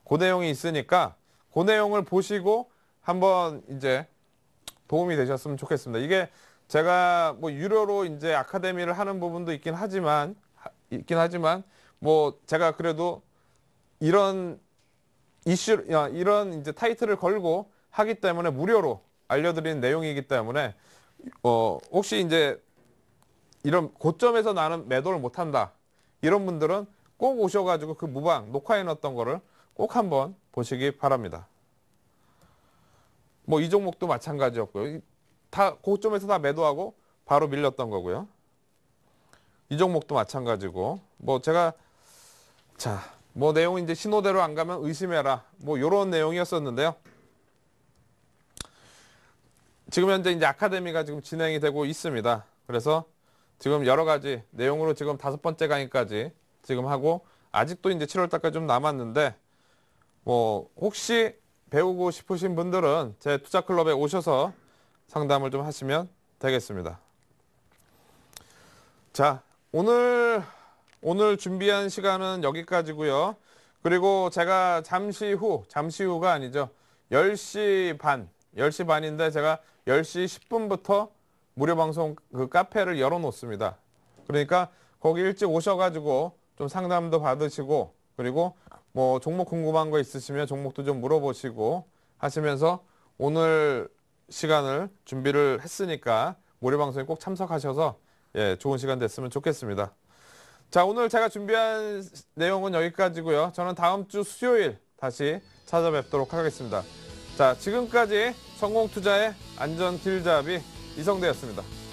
그 내용이 있으니까 그 내용을 보시고 한번 이제 도움이 되셨으면 좋겠습니다. 이게 제가 뭐 유료로 이제 아카데미를 하는 부분도 있긴 하지만 있긴 하지만 뭐 제가 그래도 이런 이슈 어, 이런 이제 타이틀을 걸고 하기 때문에 무료로 알려드리는 내용이기 때문에 어 혹시 이제 이런 고점에서 나는 매도를 못한다 이런 분들은 꼭 오셔가지고 그 무방 녹화해놨던 거를 꼭 한번 보시기 바랍니다. 뭐 이 종목도 마찬가지였고요. 다 고점에서 그 다 매도하고 바로 밀렸던 거고요. 이 종목도 마찬가지고 뭐 제가 자뭐 내용이 이제 신호대로 안 가면 의심해라 뭐 이런 내용이었었는데요. 지금 현재 이제 아카데미가 지금 진행이 되고 있습니다. 그래서 지금 여러 가지 내용으로 지금 다섯 번째 강의까지 지금 하고 아직도 이제 7월 달까지 좀 남았는데 뭐 혹시 배우고 싶으신 분들은 제 투자 클럽에 오셔서 상담을 좀 하시면 되겠습니다. 자, 오늘 오늘 준비한 시간은 여기까지고요. 그리고 제가 잠시 후, 잠시 후가 아니죠. 10시 반, 10시 반인데 제가 10시 10분부터 무료 방송 그 카페를 열어 놓습니다. 그러니까 거기 일찍 오셔 가지고 좀 상담도 받으시고 그리고 뭐 종목 궁금한 거 있으시면 종목도 좀 물어보시고 하시면서 오늘 시간을 준비를 했으니까 모레방송에 꼭 참석하셔서 예, 좋은 시간 됐으면 좋겠습니다. 자, 오늘 제가 준비한 내용은 여기까지고요. 저는 다음 주 수요일 다시 찾아뵙도록 하겠습니다. 자, 지금까지 성공투자의 안전길잡이 이성대였습니다.